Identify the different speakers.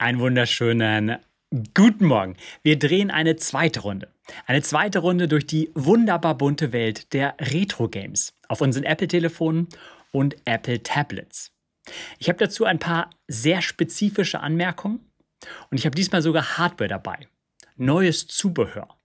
Speaker 1: Einen wunderschönen guten Morgen. Wir drehen eine zweite Runde. Eine zweite Runde durch die wunderbar bunte Welt der Retro-Games auf unseren Apple-Telefonen und Apple-Tablets. Ich habe dazu ein paar sehr spezifische Anmerkungen und ich habe diesmal sogar Hardware dabei. Neues Zubehör.